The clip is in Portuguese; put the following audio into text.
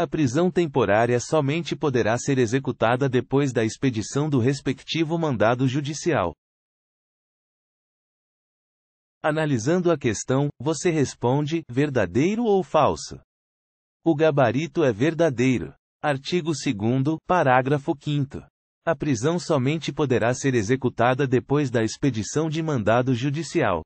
A prisão temporária somente poderá ser executada depois da expedição do respectivo mandado judicial. Analisando a questão, você responde: verdadeiro ou falso? O gabarito é verdadeiro. Artigo 2, parágrafo 5. A prisão somente poderá ser executada depois da expedição de mandado judicial.